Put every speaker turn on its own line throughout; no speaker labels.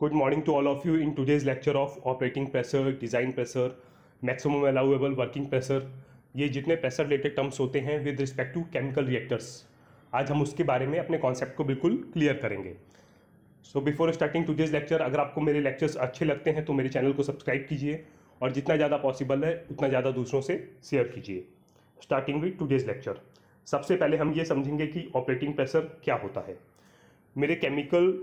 good morning to all of you in today's lecture of operating pressure design pressure maximum allowable working pressure ये जितने pressure related terms होते हैं with respect to chemical reactors आज हम उसके बारे में अपने कॉन्सेप्ट को बिल्कुल क्लियर करेंगे so before starting to this lecture अगर आपको मेरे लेक्चर्स अच्छे लगते हैं तो मेरे चैनल को सब्सक्राइब कीजिए और जितना ज़्यादा पॉसिबल है उतना ज़्यादा दूसरों से शेयर कीजिए starting with today's lecture सबसे पहले हम ये समझेंगे कि ऑपरेटिंग प्रेशर क्या होता है मेरे केमिकल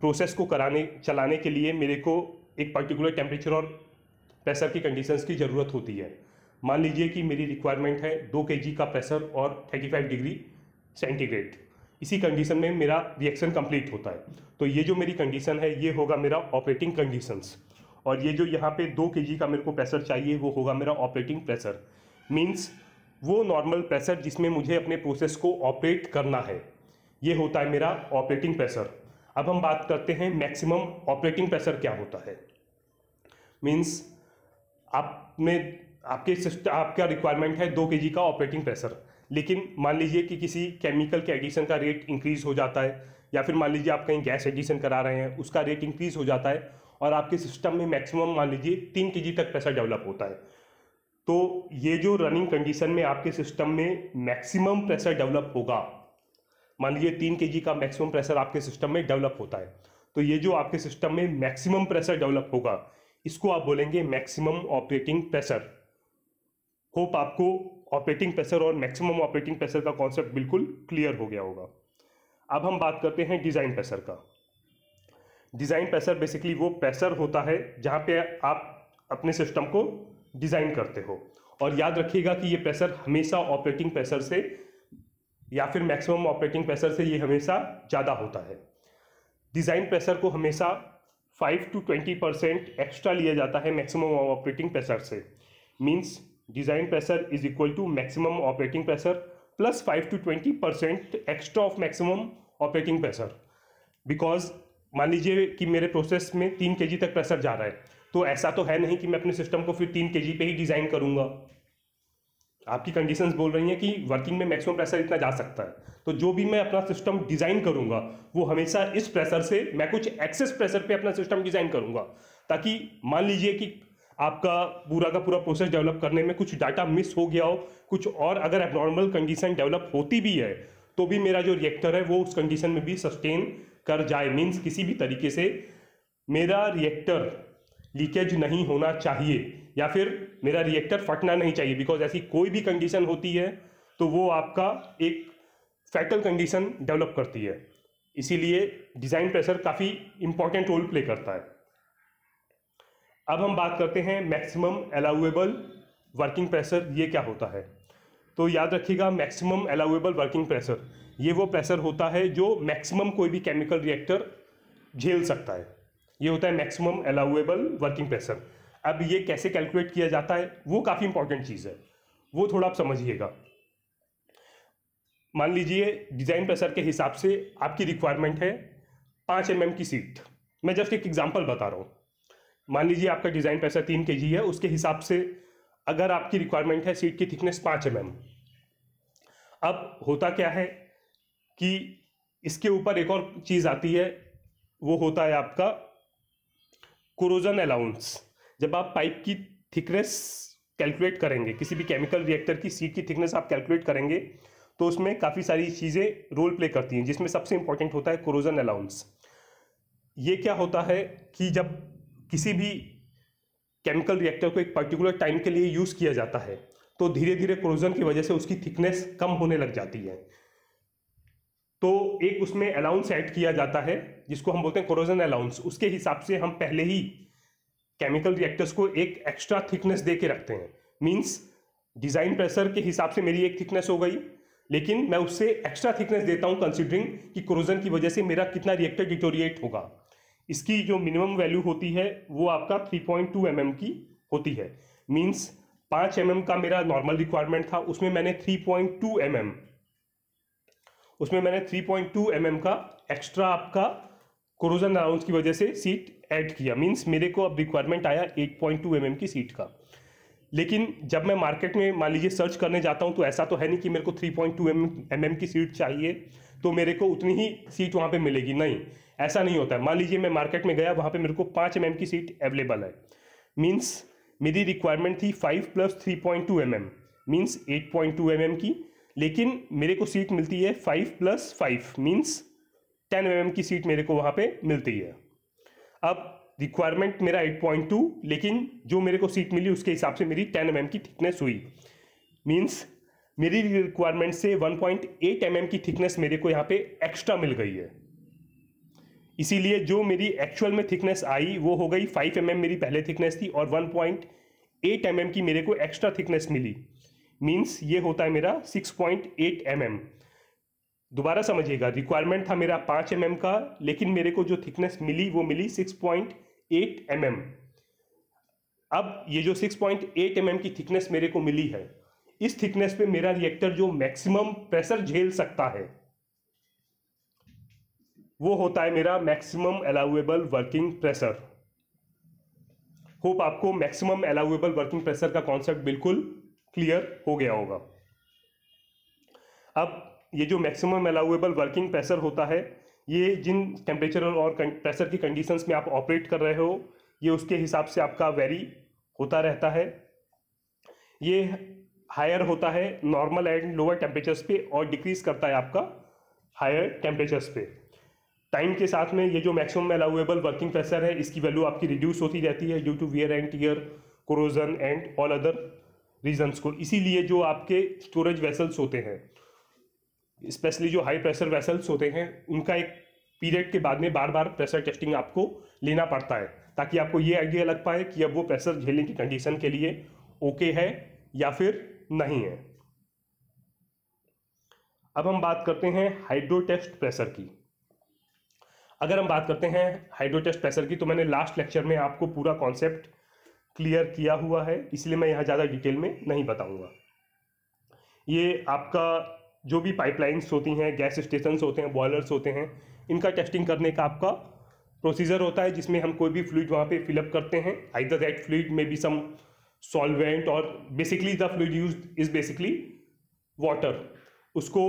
प्रोसेस को कराने चलाने के लिए मेरे को एक पर्टिकुलर टेम्परेचर और प्रेशर की कंडीशंस की ज़रूरत होती है मान लीजिए कि मेरी रिक्वायरमेंट है दो के का प्रेशर और थर्टी डिग्री सेंटीग्रेड इसी कंडीशन में मेरा रिएक्शन कंप्लीट होता है तो ये जो मेरी कंडीशन है ये होगा मेरा ऑपरेटिंग कंडीशंस और ये जो यहाँ पे दो के का मेरे को प्रेशर चाहिए वो होगा मेरा ऑपरेटिंग प्रेशर मीन्स वो नॉर्मल प्रेशर जिसमें मुझे अपने प्रोसेस को ऑपरेट करना है ये होता है मेरा ऑपरेटिंग प्रेशर अब हम बात करते हैं मैक्सिमम ऑपरेटिंग प्रेशर क्या होता है मीन्स आप में आपके सिस्टम आपका रिक्वायरमेंट है दो के का ऑपरेटिंग प्रेशर लेकिन मान लीजिए कि किसी केमिकल के एडिशन का रेट इंक्रीज हो जाता है या फिर मान लीजिए आप कहीं गैस एडिशन करा रहे हैं उसका रेट इंक्रीज हो जाता है और आपके सिस्टम में मैक्सिमम मान लीजिए तीन के तक प्रेशर डेवलप होता है तो ये जो रनिंग कंडीशन में आपके सिस्टम में मैक्सिमम प्रेशर डेवलप होगा मान लीजिए तीन के का मैक्सिमम प्रेशर आपके सिस्टम में डेवलप होता है तो ये जो आपके सिस्टम में मैक्सिमम प्रेशर डेवलप होगा इसको आप बोलेंगे मैक्सिमम ऑपरेटिंग प्रेशर होप आपको ऑपरेटिंग प्रेशर और मैक्सिमम ऑपरेटिंग प्रेशर का कॉन्सेप्ट बिल्कुल क्लियर हो गया होगा अब हम बात करते हैं डिज़ाइन प्रेशर का डिज़ाइन प्रेशर बेसिकली वो प्रेशर होता है जहां पे आप अपने सिस्टम को डिज़ाइन करते हो और याद रखिएगा कि ये प्रेशर हमेशा ऑपरेटिंग प्रेशर से या फिर मैक्सिमम ऑपरेटिंग प्रेशर से ये हमेशा ज़्यादा होता है डिज़ाइन प्रेशर को हमेशा 5 टू 20 परसेंट एक्स्ट्रा लिया जाता है मैक्सिमम ऑपरेटिंग प्रेशर से means design pressure is equal to maximum operating pressure plus 5 to 20 percent extra of maximum operating pressure because मान लीजिए कि मेरे प्रोसेस में तीन के तक प्रेशर जा रहा है तो ऐसा तो है नहीं कि मैं अपने सिस्टम को फिर तीन के पे ही डिज़ाइन करूँगा आपकी कंडीशंस बोल रही हैं कि वर्किंग में मैक्सिमम प्रेशर इतना जा सकता है तो जो भी मैं अपना सिस्टम डिज़ाइन करूंगा वो हमेशा इस प्रेशर से मैं कुछ एक्सेस प्रेशर पे अपना सिस्टम डिज़ाइन करूंगा ताकि मान लीजिए कि आपका पूरा का पूरा प्रोसेस डेवलप करने में कुछ डाटा मिस हो गया हो कुछ और अगर एबनॉर्मल कंडीशन डेवलप होती भी है तो भी मेरा जो रिएक्टर है वो उस कंडीशन में भी सस्टेन कर जाए मीन्स किसी भी तरीके से मेरा रिएक्टर लीकेज नहीं होना चाहिए या फिर मेरा रिएक्टर फटना नहीं चाहिए बिकॉज ऐसी कोई भी कंडीशन होती है तो वो आपका एक फैटल कंडीशन डेवलप करती है इसीलिए डिज़ाइन प्रेशर काफ़ी इंपॉर्टेंट रोल प्ले करता है अब हम बात करते हैं मैक्सिमम अलाउएबल वर्किंग प्रेशर ये क्या होता है तो याद रखिएगा मैक्सिमम अलाउएबल वर्किंग प्रेशर ये वो प्रेशर होता है जो मैक्सिमम कोई भी केमिकल रिएक्टर झेल सकता है ये होता है मैक्सिमम अलाउएबल वर्किंग प्रेशर अब ये कैसे कैलकुलेट किया जाता है वो काफ़ी इंपॉर्टेंट चीज़ है वो थोड़ा आप समझिएगा मान लीजिए डिज़ाइन प्रेसर के हिसाब से आपकी रिक्वायरमेंट है पाँच एम mm की सीट मैं जस्ट एक एग्जाम्पल बता रहा हूँ मान लीजिए आपका डिज़ाइन प्रेसर तीन के है उसके हिसाब से अगर आपकी रिक्वायरमेंट है सीट की थिकनेस पाँच एम mm, अब होता क्या है कि इसके ऊपर एक और चीज़ आती है वो होता है आपका क्रोजन अलाउंस जब आप पाइप की थिकनेस कैलकुलेट करेंगे किसी भी केमिकल रिएक्टर की सीट की थिकनेस आप कैलकुलेट करेंगे तो उसमें काफ़ी सारी चीज़ें रोल प्ले करती हैं जिसमें सबसे इंपॉर्टेंट होता है क्रोजन अलाउंस ये क्या होता है कि जब किसी भी केमिकल रिएक्टर को एक पर्टिकुलर टाइम के लिए यूज़ किया जाता है तो धीरे धीरे क्रोजन की वजह से उसकी थिकनेस कम होने लग जाती है तो एक उसमें अलाउंस ऐड किया जाता है जिसको हम बोलते हैं क्रोजन अलाउंस उसके हिसाब से हम पहले ही केमिकल रिएक्टर्स को एक एक्स्ट्रा थिकनेस दे के रखते हैं मीन्स डिज़ाइन प्रेशर के हिसाब से मेरी एक थिकनेस हो गई लेकिन मैं उससे एक्स्ट्रा थिकनेस देता हूँ कंसिडरिंग कि क्रोजन की वजह से मेरा कितना रिएक्टर डिटोरिएट होगा इसकी जो मिनिमम वैल्यू होती है वो आपका 3.2 पॉइंट mm की होती है मीन्स 5 mm का मेरा नॉर्मल रिक्वायरमेंट था उसमें मैंने 3.2 पॉइंट mm, उसमें मैंने 3.2 पॉइंट mm का एक्स्ट्रा आपका क्रोजन अलाउंस की वजह से सीट ऐड किया मीन्स मेरे को अब रिक्वायरमेंट आया 8.2 पॉइंट mm की सीट का लेकिन जब मैं मार्केट में मान लीजिए सर्च करने जाता हूँ तो ऐसा तो है नहीं कि मेरे को 3.2 पॉइंट mm की सीट चाहिए तो मेरे को उतनी ही सीट वहाँ पे मिलेगी नहीं ऐसा नहीं होता है मान लीजिए मैं मार्केट में गया वहाँ पे मेरे को 5 एम mm की सीट अवेलेबल है मीन्स मेरी रिक्वायरमेंट थी 5 plus three point two m m means eight point two m m की लेकिन मेरे को सीट मिलती है five plus five means ten m m की सीट मेरे को वहाँ पर मिलती है अब रिक्वायरमेंट मेरा 8.2 लेकिन जो मेरे को सीट मिली उसके हिसाब से मेरी 10 एम mm की थिकनेस हुई मीन्स मेरी रिक्वायरमेंट से 1.8 एट mm की थिकनेस मेरे को यहाँ पे एक्स्ट्रा मिल गई है इसीलिए जो मेरी एक्चुअल में थिकनेस आई वो हो गई 5 एम mm मेरी पहले थिकनेस थी और 1.8 पॉइंट mm की मेरे को एक्स्ट्रा थिकनेस मिली मीन्स ये होता है मेरा सिक्स पॉइंट एम दोबारा समझिएगा रिक्वायरमेंट था मेरा पाँच एम mm का लेकिन मेरे को जो थिकनेस मिली वो मिली six point eight m m अब ये जो six point eight m m की थिकनेस मेरे को मिली है इस थिकनेस पे मेरा रिएक्टर जो मैक्सिमम प्रेशर झेल सकता है वो होता है मेरा maximum allowable working pressure hope आपको मैक्सिमम अलाउएबल वर्किंग प्रेशर का कॉन्सेप्ट बिल्कुल क्लियर हो गया होगा अब ये जो मैक्सिमम अलाउेबल वर्किंग प्रेशर होता है ये जिन टेम्परेचर और प्रेशर की कंडीशंस में आप ऑपरेट कर रहे हो ये उसके हिसाब से आपका वेरी होता रहता है ये हायर होता है नॉर्मल एंड लोअर टेम्परेचर्स पे और डिक्रीज करता है आपका हायर टेम्परेचर्स पे टाइम के साथ में ये जो मैक्सिमम अलाउेबल वर्किंग प्रेशर है इसकी वैल्यू आपकी रिड्यूस होती रहती है due to wear and tear corrosion and all other reasons को इसीलिए जो आपके स्टोरेज वेसल्स होते हैं स्पेशली जो हाई प्रेशर वेसल्स होते हैं उनका एक पीरियड के बाद में बार बार प्रेशर टेस्टिंग आपको लेना पड़ता है ताकि आपको ये आइडिया लग पाए कि अब वो प्रेशर झेलने की कंडीशन के लिए ओके है या फिर नहीं है अब हम बात करते हैं हाइड्रोटेस्ट प्रेशर की अगर हम बात करते हैं हाइड्रोटेस्ट प्रेशर की तो मैंने लास्ट लेक्चर में आपको पूरा कॉन्सेप्ट क्लियर किया हुआ है इसलिए मैं यहाँ ज़्यादा डिटेल में नहीं बताऊँगा ये आपका जो भी पाइपलाइंस होती हैं गैस स्टेशन होते हैं बॉयलर्स होते हैं इनका टेस्टिंग करने का आपका प्रोसीजर होता है जिसमें हम कोई भी फ्लूड वहाँ पे फिलअप करते हैं आइदर दैट फ्लूड में बी सम सॉल्वेंट और basically the fluid use is basically water उसको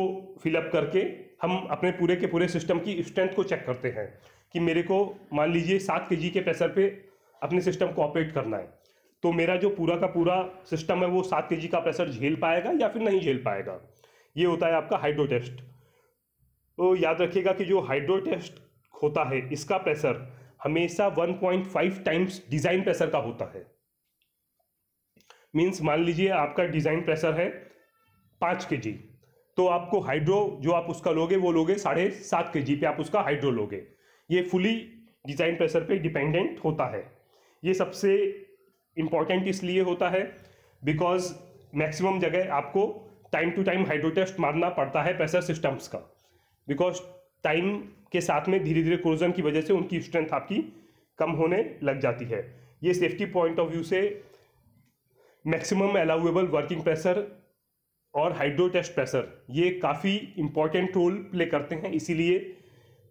फिलअप करके हम अपने पूरे के पूरे सिस्टम की स्ट्रेंथ को चेक करते हैं कि मेरे को मान लीजिए सात के जी के प्रेशर पर अपने सिस्टम को ऑपरेट करना है तो मेरा जो पूरा का पूरा सिस्टम है वो सात के जी का प्रेशर झेल पाएगा या फिर नहीं झेल पाएगा ये होता है आपका हाइड्रो टेस्ट तो याद रखिएगा कि जो हाइड्रो टेस्ट होता है इसका प्रेशर हमेशा 1.5 टाइम्स डिजाइन प्रेशर का होता है मीन्स मान लीजिए आपका डिजाइन प्रेशर है पांच के जी तो आपको हाइड्रो जो आप उसका लोगे वो लोगे साढ़े सात के जी पे आप उसका हाइड्रो लोगे ये फुली डिजाइन प्रेशर पे डिपेंडेंट होता है ये सबसे इंपॉर्टेंट इसलिए होता है बिकॉज मैक्सिमम जगह आपको टाइम टू टाइम हाइड्रोटेस्ट मारना पड़ता है प्रेशर सिस्टम्स का बिकॉज टाइम के साथ में धीरे धीरे क्रोजन की वजह से उनकी स्ट्रेंथ आपकी कम होने लग जाती है ये सेफ्टी पॉइंट ऑफ व्यू से मैक्सिमम अलाउेबल वर्किंग प्रेशर और हाइड्रोटेस्ट प्रेशर ये काफ़ी इंपॉर्टेंट रोल प्ले करते हैं इसीलिए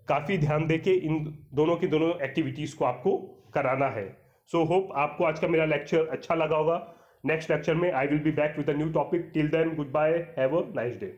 काफ़ी ध्यान दे के इन दोनों के दोनों एक्टिविटीज़ को आपको कराना है सो so, होप आपको आज का मेरा लेक्चर अच्छा लगा होगा next lecture may i will be back with a new topic till then goodbye have a nice day